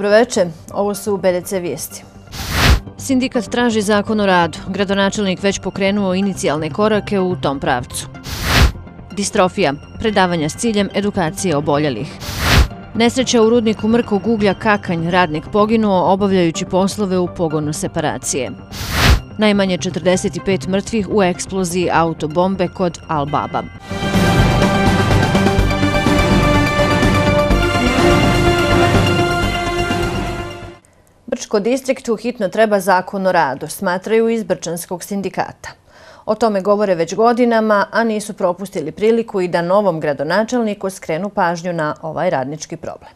Dobroveče, ovo su BDC Vijesti. Sindikat traži zakon o radu. Gradonačelnik već pokrenuo inicijalne korake u tom pravcu. Distrofija. Predavanja s ciljem edukacije oboljelih. Nesreća u rudniku mrkog uglja kakanj. Radnik poginuo obavljajući poslove u pogonu separacije. Najmanje 45 mrtvih u eksploziji autobombe kod Al-Baba. Muzika Brčko distriktu hitno treba zakon o radu, smatraju iz Brčanskog sindikata. O tome govore već godinama, a nisu propustili priliku i da novom gradonačelniku skrenu pažnju na ovaj radnički problem.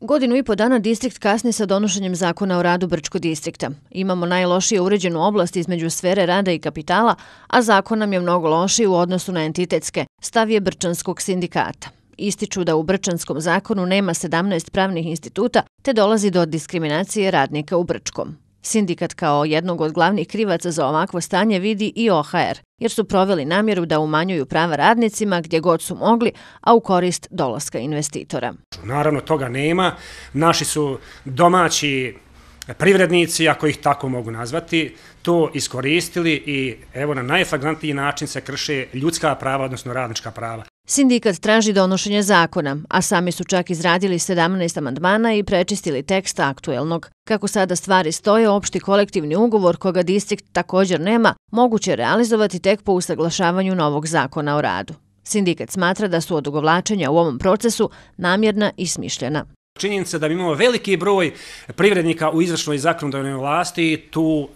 Godinu i po dana distrikt kasni sa donošenjem zakona o radu Brčko distrikta. Imamo najlošije uređenu oblast između sfere rada i kapitala, a zakon nam je mnogo lošiji u odnosu na entitetske, stav je Brčanskog sindikata. Ističu da u Brčanskom zakonu nema 17 pravnih instituta, te dolazi do diskriminacije radnika u Brčkom. Sindikat kao jednog od glavnih krivaca za ovakvo stanje vidi i OHR, jer su proveli namjeru da umanjuju prava radnicima gdje god su mogli, a u korist dolaska investitora. Naravno toga nema. Naši su domaći privrednici, ako ih tako mogu nazvati, to iskoristili i evo na najflagrantiji način se krše ljudska prava, odnosno radnička prava. Sindikat traži donošenje zakona, a sami su čak izradili 17 amandmana i prečistili teksta aktuelnog. Kako sada stvari stoje, opšti kolektivni ugovor, koga distrikt također nema, moguće realizovati tek po usaglašavanju novog zakona o radu. Sindikat smatra da su odugovlačenja u ovom procesu namjerna i smišljena. Činjenica da imamo veliki broj privrednika u izvršnoj zakonodajnoj vlasti, tu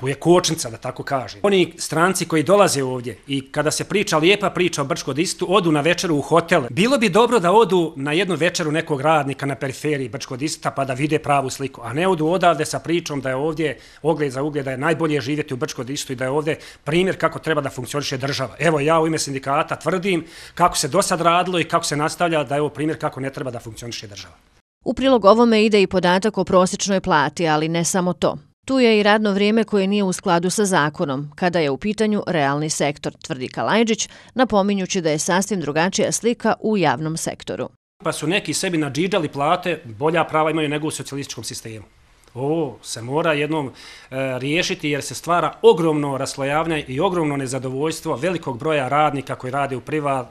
tu je kočnica, da tako kažem. Oni stranci koji dolaze ovdje i kada se priča lijepa priča o Brčko distu, odu na večeru u hotel. Bilo bi dobro da odu na jednu večeru nekog radnika na periferiji Brčko dista pa da vide pravu sliku, a ne odu odavde sa pričom da je ovdje ogled za ugled, da je najbolje živjeti u Brčko distu i da je ovdje primjer kako treba da funkcioniše država. Evo ja u ime sindikata tvrdim kako se do sad radilo i kako se nastavlja da je ovo primjer kako ne treba da funkcioniše država. U prilog ovome ide i podatak o prosječnoj plati, ali ne samo to. Tu je i radno vrijeme koje nije u skladu sa zakonom, kada je u pitanju realni sektor, tvrdi Kalajđić, napominjući da je sasvim drugačija slika u javnom sektoru. Pa su neki sebi na nađiđali plate, bolja prava imaju nego u socijalističkom sistemu. Ovo se mora jednom e, riješiti jer se stvara ogromno raslojavnje i ogromno nezadovoljstvo velikog broja radnika koji rade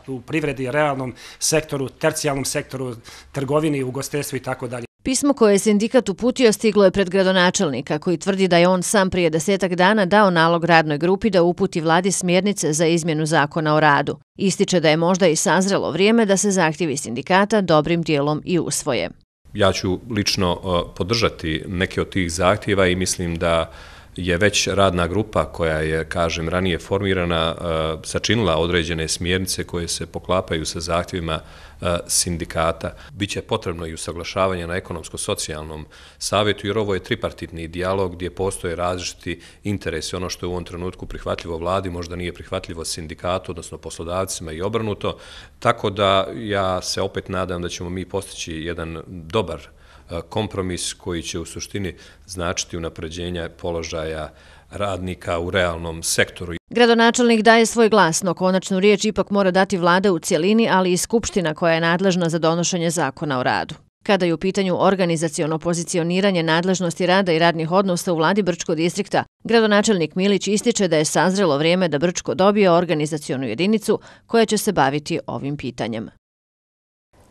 u privredi, realnom sektoru, tercijalnom sektoru, trgovini, ugostestvu i tako dalje. Pismo koje je sindikat uputio stiglo je pred gradonačelnika, koji tvrdi da je on sam prije desetak dana dao nalog radnoj grupi da uputi vladi smjernice za izmjenu zakona o radu. Ističe da je možda i sazrelo vrijeme da se zahtjevi sindikata dobrim dijelom i usvoje. Ja ću lično e, podržati neke od tih zahtjeva i mislim da je već radna grupa koja je, kažem, ranije formirana, e, sačinila određene smjernice koje se poklapaju sa zahtjevima Eh, sindikata. Biće potrebno i usaglašavanje na ekonomsko-socijalnom savjetu, jer ovo je tripartitni dijalog gdje postoje različiti interesi. Ono što je u ovom trenutku prihvatljivo vladi, možda nije prihvatljivo sindikatu, odnosno poslodavcima i obrnuto. Tako da ja se opet nadam da ćemo mi postići jedan dobar eh, kompromis koji će u suštini značiti unapređenja položaja radnika u realnom sektoru. Gradonačelnik daje svoj glas, no konačnu riječ ipak mora dati vlada u cijelini, ali i skupština koja je nadležna za donošenje zakona o radu. Kada je u pitanju organizacijono pozicioniranje nadležnosti rada i radnih odnosa u vladi Brčko distrikta, gradonačelnik Milić ističe da je sazrelo vrijeme da Brčko dobije organizacijonu jedinicu koja će se baviti ovim pitanjem.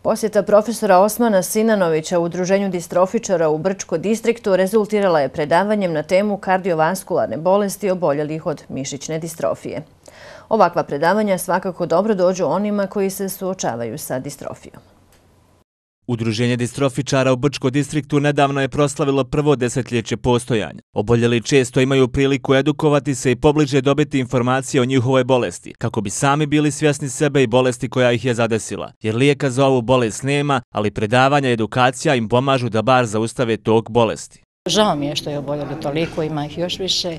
Posjeta profesora Osmana Sinanovića u Udruženju distrofičara u Brčko distriktu rezultirala je predavanjem na temu kardiovaskularne bolesti oboljelih od mišićne distrofije. Ovakva predavanja svakako dobro dođu onima koji se suočavaju sa distrofijom. Udruženje distrofičara u Brčko distriktu nedavno je proslavilo prvo desetljeće postojanja. Oboljeli često imaju priliku edukovati se i pobliže dobiti informacije o njihovoj bolesti, kako bi sami bili svjesni sebe i bolesti koja ih je zadesila. Jer lijeka za ovu bolest nema, ali predavanja i edukacija im pomažu da bar zaustave tog bolesti. Žao mi je što je oboljeli toliko, ima ih još više,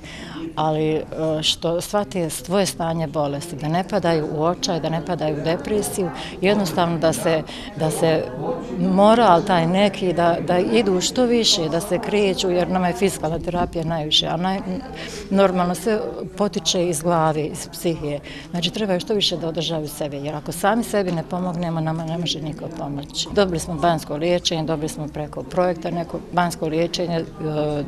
ali e, što shvate svoje stanje bolesti, da ne padaju u očaj, da ne padaju u depresiju, jednostavno da se, da se moral taj neki, da, da idu što više, da se kreću, jer nama je fiskalna terapija najviše, a naj, normalno se potiče iz glavi, iz psihije. Znači, treba što više da održaju sebe, jer ako sami sebi ne pomognemo, nama ne može niko pomoći. Dobili smo bansko liječenje, dobili smo preko projekta neko bansko liječenje, 12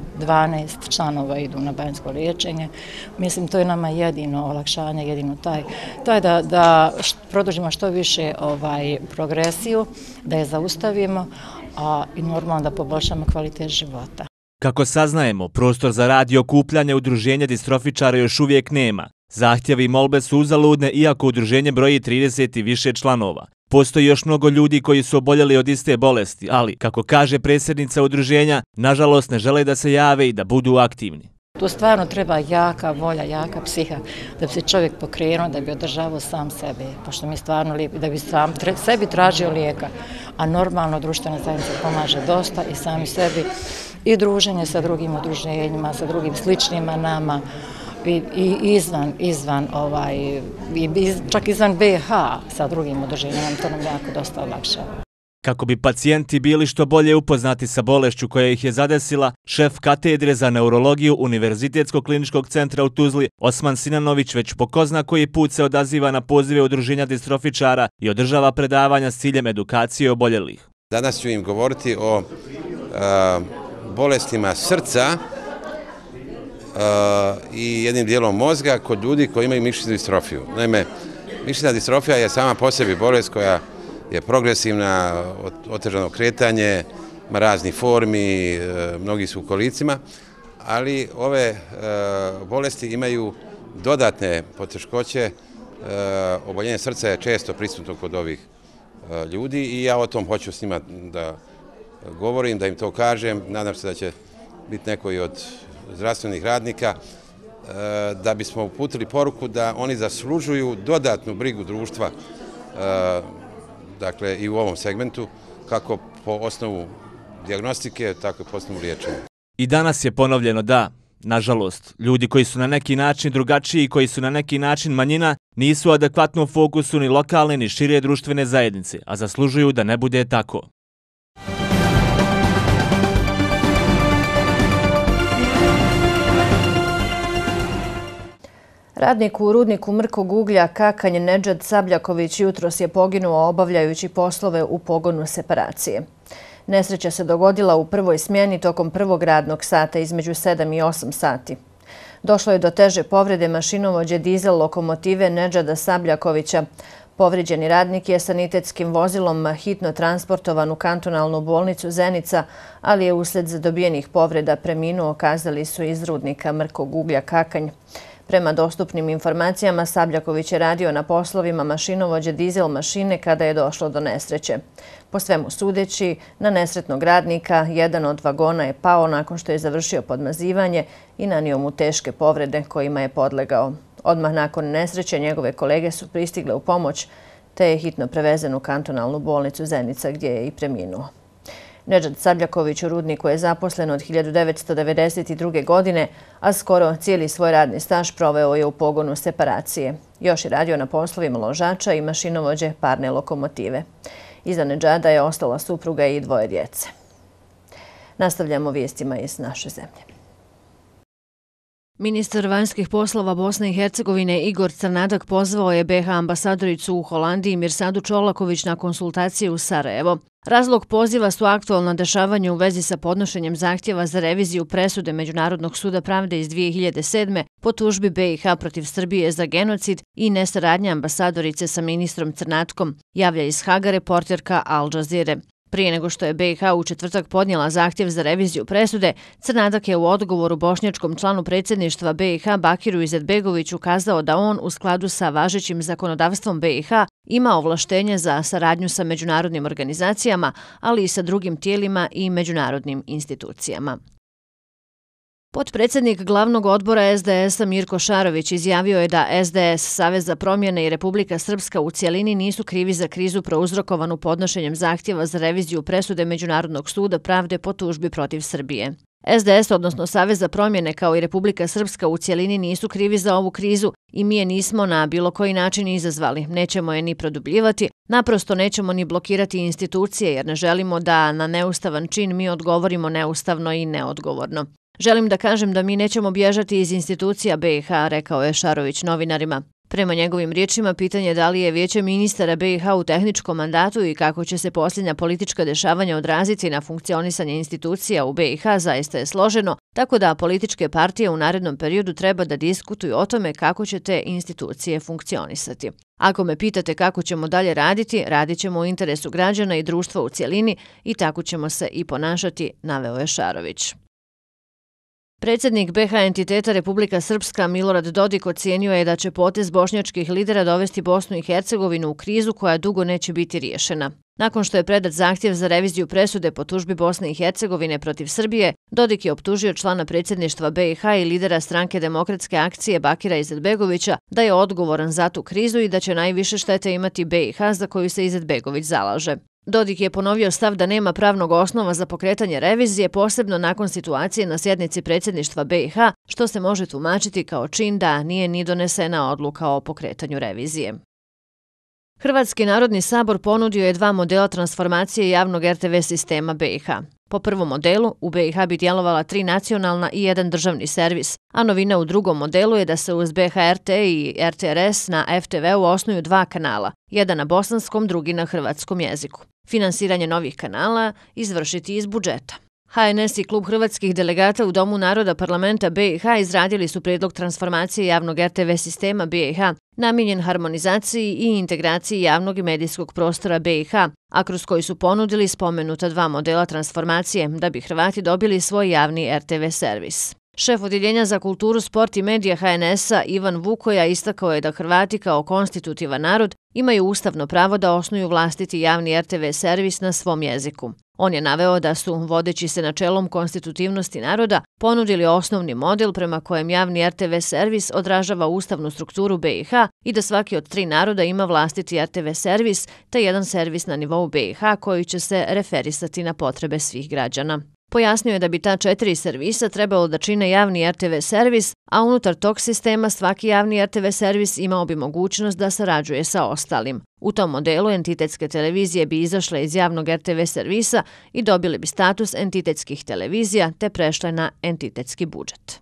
e, članova idu na bansko liječenje, učenje. Mislim, to je nama jedino olakšanje, jedino taj, taj da, da produžimo što više ovaj progresiju, da je zaustavimo a, i normalno da poboljšamo kvalitet života. Kako saznajemo, prostor za rad i okupljanje udruženja distrofičara još uvijek nema. Zahtjevi i molbe su uzaludne iako udruženje broji 30 i više članova. Postoji još mnogo ljudi koji su oboljeli od iste bolesti, ali, kako kaže predsjednica udruženja, nažalost ne žele da se jave i da budu aktivni. To stvarno treba jaka volja, jaka psiha, da bi se čovjek pokrenuo, da bi održavao sam sebe, pošto mi stvarno lijepo, da bi sam sebi tražio lijeka. A normalno društvena zajednica pomaže dosta i sami sebi i druženje sa drugim udruženjima, sa drugim sličnima nama i, i izvan, izvan ovaj, i, čak izvan BH sa drugim udruženjima, to nam jako dosta olakšava. Kako bi pacijenti bili što bolje upoznati sa bolešću koja ih je zadesila, šef katedre za neurologiju Univerzitetskog kliničkog centra u Tuzli, Osman Sinanović, već pokozna koji put se odaziva na pozive Udruženja distrofičara i održava predavanja s ciljem edukacije oboljelih. Danas ću im govoriti o bolestima srca i jednim dijelom mozga kod ljudi koji imaju mišljenu distrofiju. Naime, mišljena distrofija je sama po sebi bolest koja je je progresivna, otežano kretanje, razni formi, e, mnogi su u kolicima, ali ove e, bolesti imaju dodatne poteškoće, e, oboljenje srca je često prisutno kod ovih ljudi i ja o tom hoću s njima da govorim, da im to kažem, nadam se da će biti neko i od zdravstvenih radnika, da bismo uputili poruku da oni zaslužuju dodatnu brigu društva, dakle, i u ovom segmentu, kako po osnovu diagnostike, tako i po osnovu liječenja. I danas je ponovljeno da, nažalost, ljudi koji su na neki način drugačiji i koji su na neki način manjina, nisu adekvatno u fokusu ni lokalne ni šire društvene zajednice, a zaslužuju da ne bude tako. Radnik u rudniku Mrkog uglja Kakanj Nedžad Sabljaković jutros je poginuo obavljajući poslove u pogonu separacije. Nesreća se dogodila u prvoj smjeni tokom prvog radnog sata između 7 i 8 sati. Došlo je do teže povrede mašinovođe dizel lokomotive Nedžada Sabljakovića. Povređeni radnik je sanitetskim vozilom hitno transportovan u kantonalnu bolnicu Zenica, ali je usled zadobijenih povreda preminuo kazali su iz rudnika Mrkog uglja Kakanj. Prema dostupnim informacijama, Sabljaković je radio na poslovima mašinovođe dizel mašine kada je došlo do nesreće. Po svemu sudeći, na nesretnog radnika jedan od vagona je pao nakon što je završio podmazivanje i nanio mu teške povrede kojima je podlegao. Odmah nakon nesreće njegove kolege su pristigle u pomoć te je hitno prevezen u kantonalnu bolnicu Zenica gdje je i preminuo. Nežad Sabljaković u Rudniku je zaposlen od 1992. godine, a skoro cijeli svoj radni staž proveo je u pogonu separacije. Još je radio na poslovima ložača i mašinovođe parne lokomotive. Iza Nežada je ostala supruga i dvoje djece. Nastavljamo vijestima iz naše zemlje. Ministar vanjskih poslova Bosne i Hercegovine Igor Crnadak pozvao je BH ambasadoricu u Holandiji Mirsadu Čolaković na konsultacije u Sarajevo. Razlog poziva su aktualna dešavanja u vezi sa podnošenjem zahtjeva za reviziju presude Međunarodnog suda pravde iz 2007. po tužbi BiH protiv Srbije za genocid i nesaradnje ambasadorice sa ministrom Crnatkom, javlja iz Haga reporterka Al Jazeera. Prije nego što je BiH u četvrtak podnijela zahtjev za reviziju presude, Crnadak je u odgovoru bošnjačkom članu predsjedništva BiH Bakiru Izetbegović ukazao da on, u skladu sa važećim zakonodavstvom BiH, ima ovlaštenje za saradnju sa međunarodnim organizacijama, ali i sa drugim tijelima i međunarodnim institucijama. Potpredsjednik glavnog odbora SDS-a Mirko Šarović izjavio je da SDS, Savez za promjene i Republika Srpska u cijelini nisu krivi za krizu prouzrokovanu podnošenjem zahtjeva za reviziju presude Međunarodnog suda pravde po tužbi protiv Srbije. SDS, odnosno Savez za promjene kao i Republika Srpska u cijelini nisu krivi za ovu krizu i mi je nismo na bilo koji način izazvali. Nećemo je ni produbljivati, naprosto nećemo ni blokirati institucije jer ne želimo da na neustavan čin mi odgovorimo neustavno i neodgovorno. Želim da kažem da mi nećemo bježati iz institucija BiH, rekao je Šarović novinarima. Prema njegovim riječima, pitanje da li je vijeće ministara BiH u tehničkom mandatu i kako će se posljednja politička dešavanja odraziti na funkcionisanje institucija u BiH zaista je složeno, tako da političke partije u narednom periodu treba da diskutuju o tome kako će te institucije funkcionisati. Ako me pitate kako ćemo dalje raditi, radit ćemo u interesu građana i društva u cjelini i tako ćemo se i ponašati, naveo je Šarović. Predsjednik BH entiteta Republika Srpska Milorad Dodik ocijenio je da će potez bošnjačkih lidera dovesti Bosnu i Hercegovinu u krizu koja dugo neće biti riješena. Nakon što je predat zahtjev za reviziju presude po tužbi Bosne i Hercegovine protiv Srbije, Dodik je optužio člana predsjedništva BiH i lidera stranke demokratske akcije Bakira Izetbegovića da je odgovoran za tu krizu i da će najviše štete imati BiH za koju se Izetbegović zalaže. Dodik je ponovio stav da nema pravnog osnova za pokretanje revizije, posebno nakon situacije na sjednici predsjedništva BiH, što se može tumačiti kao čin da nije ni donesena odluka o pokretanju revizije. Hrvatski narodni sabor ponudio je dva modela transformacije javnog RTV sistema BiH. Po prvom modelu u BiH bi djelovala tri nacionalna i jedan državni servis, a novina u drugom modelu je da se uz BHRT i RTRS na FTV-u osnuju dva kanala, jedan na bosanskom, drugi na hrvatskom jeziku. Finansiranje novih kanala izvršiti iz budžeta. HNS i Klub hrvatskih delegata u Domu naroda parlamenta BiH izradili su predlog transformacije javnog RTV sistema BiH, namijenjen harmonizaciji i integraciji javnog i medijskog prostora BiH, a kroz koji su ponudili spomenuta dva modela transformacije da bi Hrvati dobili svoj javni RTV servis. Šef Odjeljenja za kulturu, sport i medije HNS-a Ivan Vukoja istakao je da Hrvati kao konstitutiva narod imaju ustavno pravo da osnuju vlastiti javni RTV servis na svom jeziku. On je naveo da su, vodeći se načelom konstitutivnosti naroda, ponudili osnovni model prema kojem javni RTV servis odražava ustavnu strukturu BiH i da svaki od tri naroda ima vlastiti RTV servis, te jedan servis na nivou BiH koji će se referisati na potrebe svih građana. Pojasnio je da bi ta četiri servisa trebalo da čine javni RTV servis, a unutar tog sistema svaki javni RTV servis imao bi mogućnost da sarađuje sa ostalim. U tom modelu entitetske televizije bi izašle iz javnog RTV servisa i dobile bi status entitetskih televizija te prešle na entitetski budžet.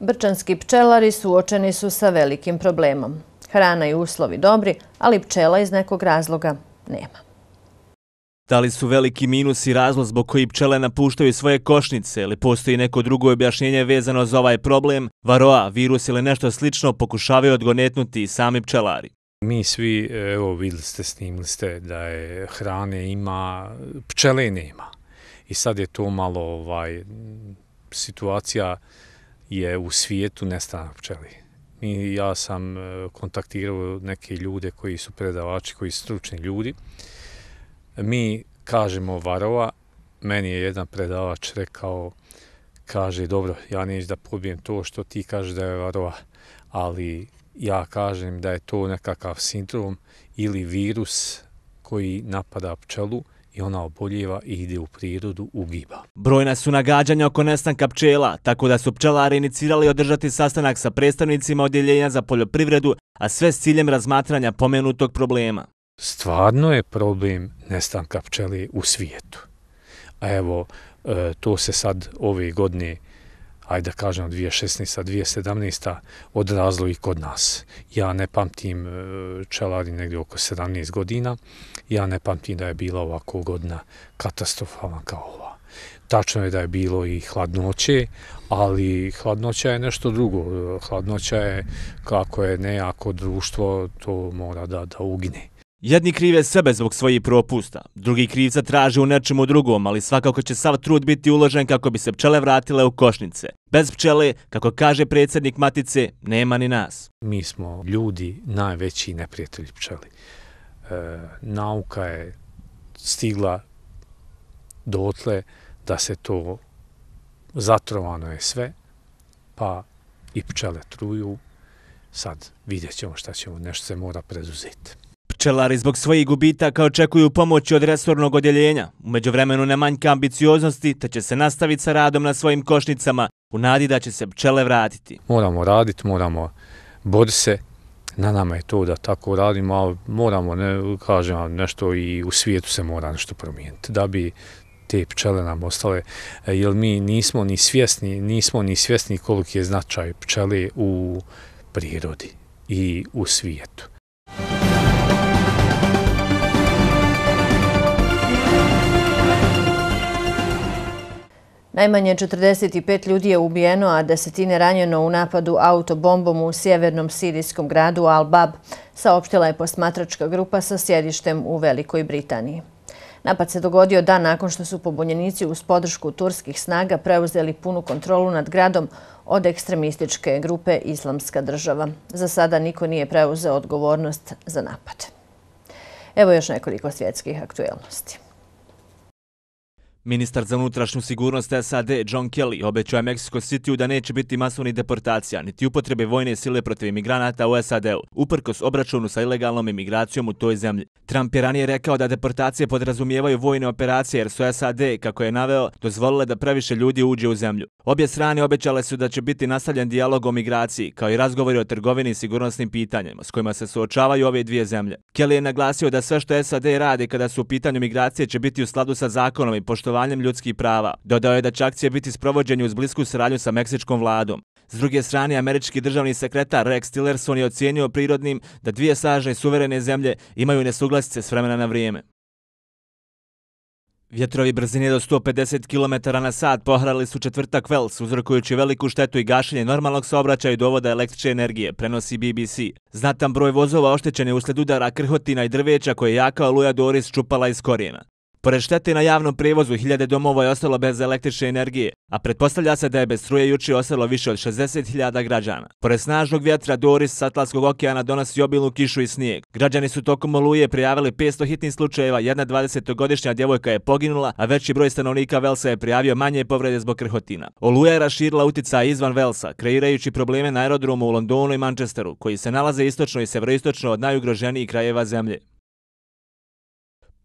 Brčanski pčelari suočeni su sa velikim problemom. Hrana i uslovi dobri, ali pčela iz nekog razloga nema. Da li su veliki minus i razlog zbog koji pčele napuštaju svoje košnice ili postoji neko drugo objašnjenje vezano za ovaj problem, varoa, virus ili nešto slično pokušavaju odgonetnuti sami pčelari. Mi svi, evo, videli ste, snimili ste da je hrane ima, pčele nema. I sad je to malo, ovaj, situacija je u svijetu nestanak pčelije. Mi, ja sam e, kontaktirao neke ljude koji su predavači, koji su stručni ljudi. Mi kažemo varova, meni je jedan predavač rekao, kaže, dobro, ja neću da pobijem to što ti kažeš da je varova, ali ja kažem da je to nekakav sindrom ili virus koji napada pčelu, i ona oboljeva i ide u prirodu u giba. Brojna su nagađanja oko nestanka pčela, tako da su pčelare inicirali održati sastanak sa predstavnicima Odjeljenja za poljoprivredu, a sve s ciljem razmatranja pomenutog problema. Stvarno je problem nestanka pčeli u svijetu. A evo, e, to se sad ove godine izgleda ajde da kažem, 2016. 2017. od i kod nas. Ja ne pamtim e, čelari negdje oko 17 godina, ja ne pamtim da je bila ovako godina katastrofama kao ova. Tačno je da je bilo i hladnoće, ali hladnoća je nešto drugo. Hladnoća je kako je nejako društvo, to mora da, da ugne. Jedni krive sebe zbog svojih propusta, drugi krivca traže u nečemu drugom, ali svakako će sav trud biti uložen kako bi se pčele vratile u košnice. Bez pčele, kako kaže predsjednik Matice, nema ni nas. Mi smo ljudi najveći neprijatelji pčeli. E, nauka je stigla do dotle da se to zatrovano je sve, pa i pčele truju. Sad vidjet ćemo šta ćemo, nešto se mora preduzeti. Pčelari zbog svojih gubitaka očekuju pomoć od resornog odjeljenja. Umeđu vremenu ne manjka ambicioznosti, te će se nastaviti sa radom na svojim košnicama u nadi da će se pčele vratiti. Moramo raditi, moramo bori se. Na nama je to da tako radimo, ali moramo, ne, kažem vam, nešto i u svijetu se mora nešto promijeniti. Da bi te pčele nam ostale, e, jer mi nismo ni svjesni, nismo ni svjesni koliko je značaj pčele u prirodi i u svijetu. Thank Najmanje 45 ljudi je ubijeno, a desetine ranjeno u napadu autobombom u sjevernom sirijskom gradu Al-Bab, saopštila je postmatračka grupa sa sjedištem u Velikoj Britaniji. Napad se dogodio dan nakon što su pobunjenici uz podršku turskih snaga preuzeli punu kontrolu nad gradom od ekstremističke grupe Islamska država. Za sada niko nije preuzeo odgovornost za napad. Evo još nekoliko svjetskih aktuelnosti. Ministar za unutrašnju sigurnost SAD John Kelly obećuje Meksiko City-u da neće biti masovnih deportacija niti upotrebe vojne sile protiv imigranata u SAD-u, uprkos obračunu sa ilegalnom imigracijom u toj zemlji. Trump je ranije rekao da deportacije podrazumijevaju vojne operacije jer su SAD, kako je naveo, dozvolile da previše ljudi uđe u zemlju. Obje strane obećale su da će biti nastavljen dijalog o migraciji, kao i razgovori o trgovini i sigurnosnim pitanjima s kojima se suočavaju ove dvije zemlje. Kelly je naglasio da sve što SAD radi kada su u pitanju migracije će biti u sladu sa zakonom i poštovanjem poštovanjem ljudskih prava. Dodao je da će akcije biti sprovođenju uz blisku sranju sa meksičkom vladom. S druge strane, američki državni sekretar Rex Tillerson je ocijenio prirodnim da dvije saže suverene zemlje imaju nesuglasice s vremena na vrijeme. Vjetrovi brzine do 150 km na sat pohrali su četvrtak Vels, uzrokujući veliku štetu i gašenje normalnog saobraćaja i dovoda električne energije, prenosi BBC. Znatan broj vozova oštećen je usled udara krhotina i drveća koje je jaka oluja Doris čupala iz korijena. Pored štete na javnom prevozu, hiljade domova je ostalo bez električne energije, a pretpostavlja se da je bez struje juče ostalo više od 60.000 građana. Pored snažnog vjetra, Doris s Atlaskog okeana donosi obilnu kišu i snijeg. Građani su tokom oluje prijavili 500 hitnih slučajeva, jedna 20-godišnja djevojka je poginula, a veći broj stanovnika Velsa je prijavio manje povrede zbog krhotina. Oluja je raširila utjecaj izvan Velsa, kreirajući probleme na aerodromu u Londonu i Manchesteru, koji se nalaze istočno i severoistočno od najugroženijih krajeva zemlje.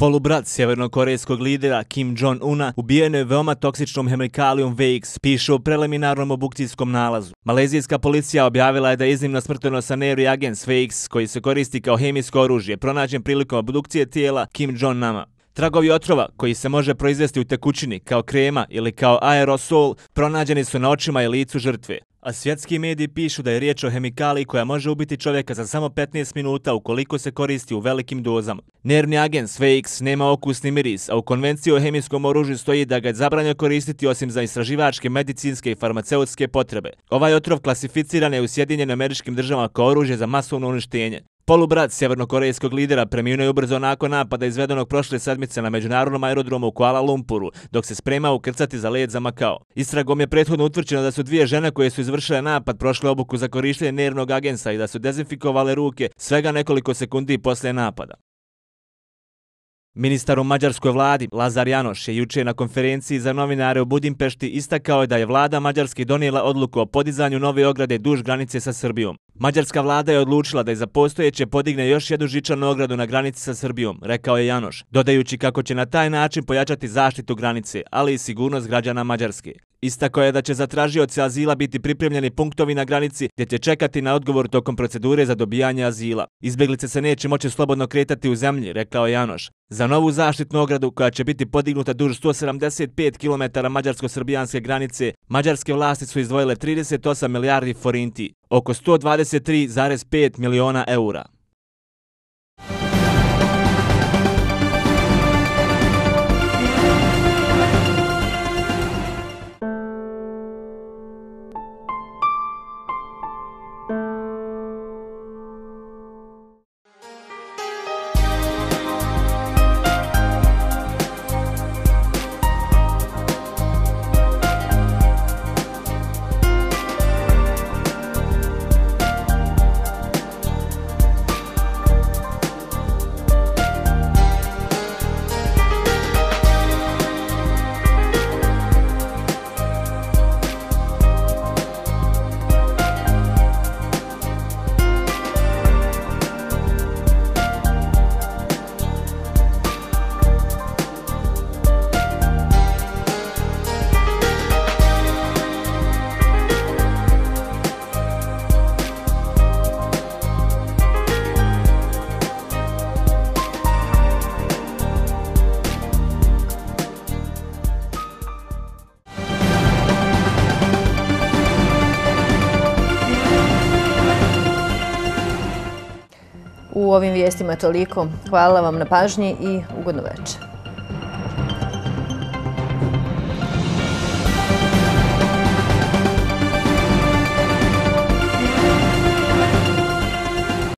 Polubrat sjevernokorejskog lidera Kim Jong-una ubijeno je veoma toksičnom hemikalijom VX, piše u preliminarnom obukcijskom nalazu. Malezijska policija objavila je da je iznimna smrteno sa nervi agens VX, koji se koristi kao hemijsko oružje, pronađen prilikom obdukcije tijela Kim Jong-nama. Tragovi otrova, koji se može proizvesti u tekućini kao krema ili kao aerosol, pronađeni su na očima i licu žrtve. A svjetski mediji pišu da je riječ o hemikaliji koja može ubiti čovjeka za samo 15 minuta ukoliko se koristi u velikim dozama. Nervni agent SVX nema okusni miris, a u konvenciji o hemijskom oružju stoji da ga je zabranio koristiti osim za istraživačke, medicinske i farmaceutske potrebe. Ovaj otrov klasificiran je u Sjedinjenim američkim državama kao oružje za masovno uništenje. Polubrat sjevernokorejskog lidera preminuo je ubrzo nakon napada izvedenog prošle sedmice na međunarodnom aerodromu u Kuala Lumpuru, dok se sprema ukrcati za let za Makao. Istragom je prethodno utvrčeno da su dvije žene koje su izvršile napad prošle obuku za korištenje nervnog agensa i da su dezinfikovale ruke svega nekoliko sekundi poslije napada. Ministar u mađarskoj vladi, Lazar Janoš, je juče na konferenciji za novinare u Budimpešti istakao je da je vlada Mađarske donijela odluku o podizanju nove ograde duž granice sa Srbijom. Mađarska vlada je odlučila da je za postojeće podigne još jednu žičanu ogradu na granici sa Srbijom, rekao je Janoš, dodajući kako će na taj način pojačati zaštitu granice, ali i sigurnost građana Mađarske. Istako je da će za tražioci azila biti pripremljeni punktovi na granici gdje će čekati na odgovor tokom procedure za dobijanje azila. Izbjeglice se neće moći slobodno kretati u zemlji, rekao je Janoš. Za novu zaštitnu ogradu koja će biti podignuta duž 175 km mađarsko-srbijanske granice, mađarske vlasti su izdvojile 38 milijardi forinti, oko 123,5 miliona eura. ovim vijestima toliko. Hvala vam na pažnji i ugodno večer.